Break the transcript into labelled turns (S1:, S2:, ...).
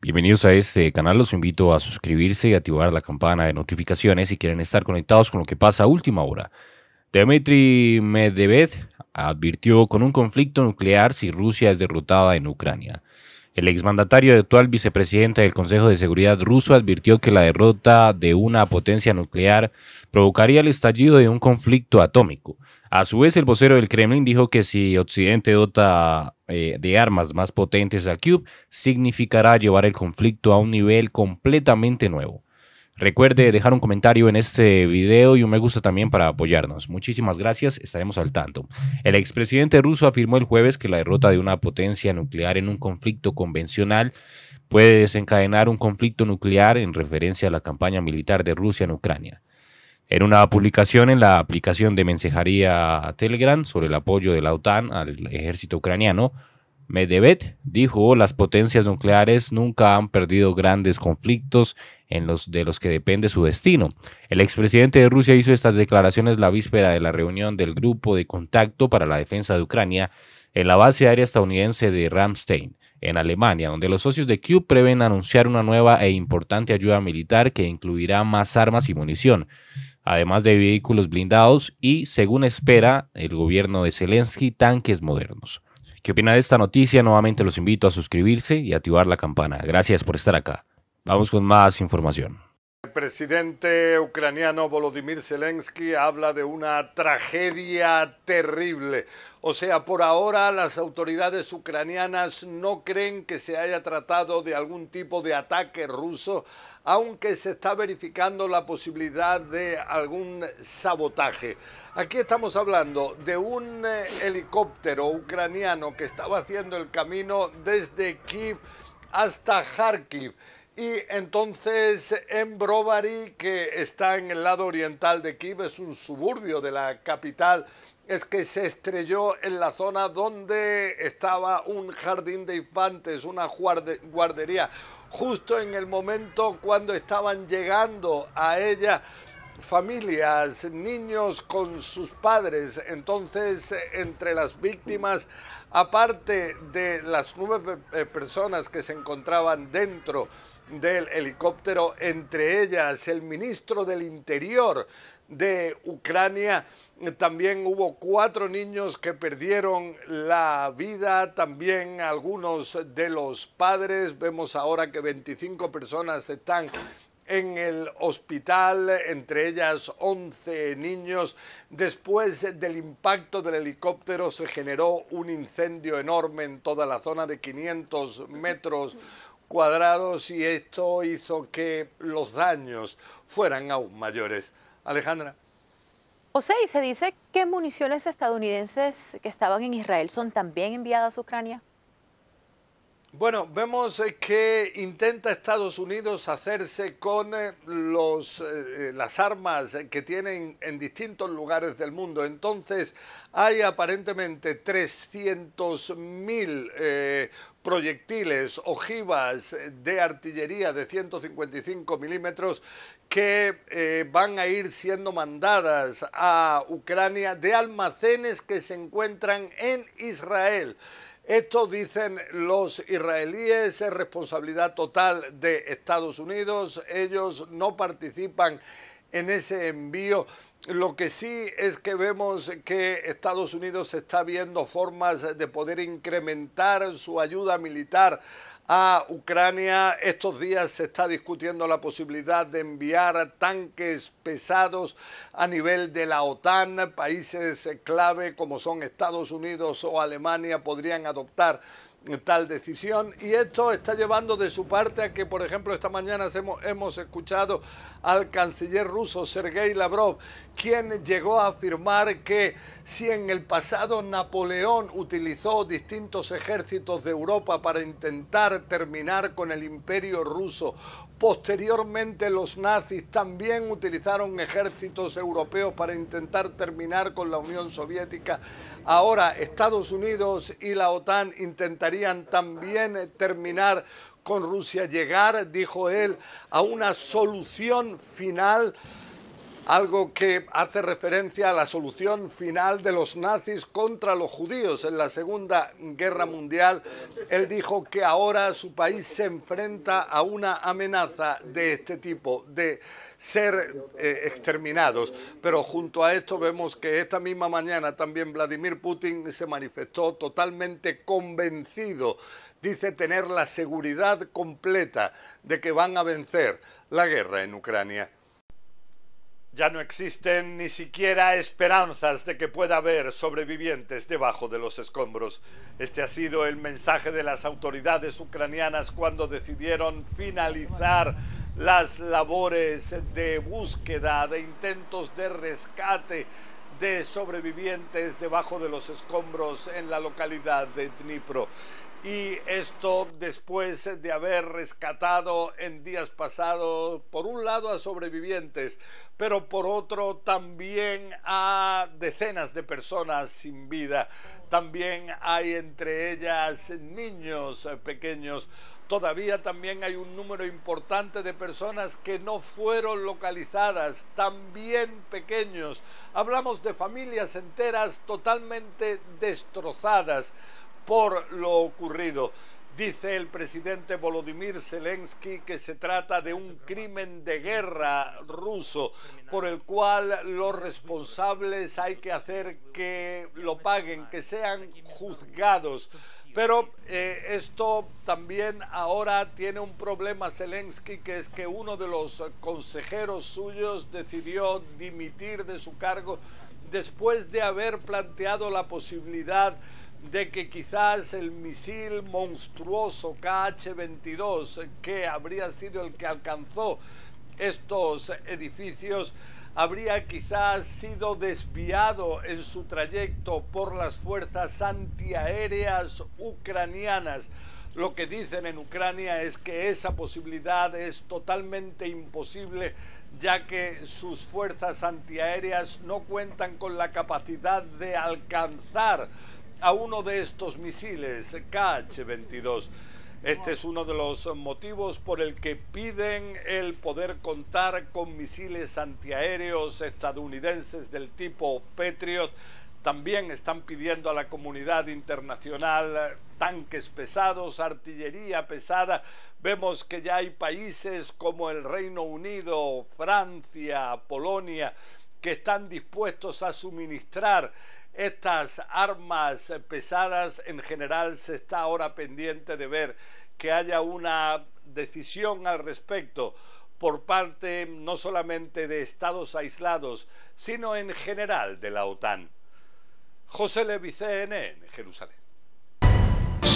S1: Bienvenidos a este canal, los invito a suscribirse y activar la campana de notificaciones si quieren estar conectados con lo que pasa a última hora. Dmitry Medvedev advirtió con un conflicto nuclear si Rusia es derrotada en Ucrania. El exmandatario y actual vicepresidente del Consejo de Seguridad ruso advirtió que la derrota de una potencia nuclear provocaría el estallido de un conflicto atómico, a su vez, el vocero del Kremlin dijo que si Occidente dota eh, de armas más potentes a Cube, significará llevar el conflicto a un nivel completamente nuevo. Recuerde dejar un comentario en este video y un me gusta también para apoyarnos. Muchísimas gracias, estaremos al tanto. El expresidente ruso afirmó el jueves que la derrota de una potencia nuclear en un conflicto convencional puede desencadenar un conflicto nuclear en referencia a la campaña militar de Rusia en Ucrania. En una publicación en la aplicación de mensajería Telegram sobre el apoyo de la OTAN al ejército ucraniano, Medvedev dijo, las potencias nucleares nunca han perdido grandes conflictos en los de los que depende su destino. El expresidente de Rusia hizo estas declaraciones la víspera de la reunión del Grupo de Contacto para la Defensa de Ucrania en la base aérea estadounidense de Ramstein, en Alemania, donde los socios de Q prevén anunciar una nueva e importante ayuda militar que incluirá más armas y munición además de vehículos blindados y, según espera el gobierno de Zelensky, tanques modernos. ¿Qué opina de esta noticia? Nuevamente los invito a suscribirse y activar la campana. Gracias por estar acá. Vamos con más información.
S2: El presidente ucraniano Volodymyr Zelensky habla de una tragedia terrible. O sea, por ahora las autoridades ucranianas no creen que se haya tratado de algún tipo de ataque ruso, aunque se está verificando la posibilidad de algún sabotaje. Aquí estamos hablando de un eh, helicóptero ucraniano que estaba haciendo el camino desde Kiev hasta Kharkiv y entonces en Brovary, que está en el lado oriental de Kiev, es un suburbio de la capital, es que se estrelló en la zona donde estaba un jardín de infantes, una guardería, justo en el momento cuando estaban llegando a ella familias, niños con sus padres. Entonces, entre las víctimas, aparte de las nueve eh, personas que se encontraban dentro, del helicóptero, entre ellas el ministro del Interior de Ucrania. También hubo cuatro niños que perdieron la vida, también algunos de los padres. Vemos ahora que 25 personas están en el hospital, entre ellas 11 niños. Después del impacto del helicóptero se generó un incendio enorme en toda la zona de 500 metros cuadrados y esto hizo que los daños fueran aún mayores. Alejandra.
S1: José, y se dice que municiones estadounidenses que estaban en Israel son también enviadas a Ucrania.
S2: Bueno, vemos eh, que intenta Estados Unidos hacerse con eh, los, eh, las armas que tienen en distintos lugares del mundo. Entonces, hay aparentemente 300.000 eh, proyectiles, ojivas eh, de artillería de 155 milímetros que eh, van a ir siendo mandadas a Ucrania de almacenes que se encuentran en Israel. Esto dicen los israelíes, es responsabilidad total de Estados Unidos, ellos no participan en ese envío lo que sí es que vemos que Estados Unidos está viendo formas de poder incrementar su ayuda militar a Ucrania. Estos días se está discutiendo la posibilidad de enviar tanques pesados a nivel de la OTAN. Países clave como son Estados Unidos o Alemania podrían adoptar tal decisión y esto está llevando de su parte a que, por ejemplo, esta mañana hemos, escuchado al canciller ruso Sergei Lavrov, quien llegó a afirmar que si en el pasado Napoleón utilizó distintos ejércitos de Europa para intentar terminar con el imperio ruso Posteriormente los nazis también utilizaron ejércitos europeos para intentar terminar con la Unión Soviética. Ahora Estados Unidos y la OTAN intentarían también eh, terminar con Rusia, llegar, dijo él, a una solución final algo que hace referencia a la solución final de los nazis contra los judíos en la Segunda Guerra Mundial. Él dijo que ahora su país se enfrenta a una amenaza de este tipo, de ser eh, exterminados. Pero junto a esto vemos que esta misma mañana también Vladimir Putin se manifestó totalmente convencido, dice tener la seguridad completa de que van a vencer la guerra en Ucrania. Ya no existen ni siquiera esperanzas de que pueda haber sobrevivientes debajo de los escombros. Este ha sido el mensaje de las autoridades ucranianas cuando decidieron finalizar las labores de búsqueda, de intentos de rescate de sobrevivientes debajo de los escombros en la localidad de Dnipro. Y esto después de haber rescatado en días pasados, por un lado, a sobrevivientes, pero por otro también a decenas de personas sin vida. También hay entre ellas niños eh, pequeños. Todavía también hay un número importante de personas que no fueron localizadas, también pequeños. Hablamos de familias enteras totalmente destrozadas por lo ocurrido. Dice el presidente Volodymyr Zelensky que se trata de un crimen de guerra ruso por el cual los responsables hay que hacer que lo paguen, que sean juzgados. Pero eh, esto también ahora tiene un problema Zelensky, que es que uno de los consejeros suyos decidió dimitir de su cargo después de haber planteado la posibilidad de que quizás el misil monstruoso KH-22, que habría sido el que alcanzó estos edificios, habría quizás sido desviado en su trayecto por las fuerzas antiaéreas ucranianas. Lo que dicen en Ucrania es que esa posibilidad es totalmente imposible ya que sus fuerzas antiaéreas no cuentan con la capacidad de alcanzar a uno de estos misiles KH-22. Este es uno de los motivos por el que piden el poder contar con misiles antiaéreos estadounidenses del tipo Patriot. También están pidiendo a la comunidad internacional tanques pesados, artillería pesada. Vemos que ya hay países como el Reino Unido, Francia, Polonia, que están dispuestos a suministrar estas armas pesadas en general se está ahora pendiente de ver que haya una decisión al respecto por parte no solamente de estados aislados, sino en general de la OTAN. José Levicen en Jerusalén.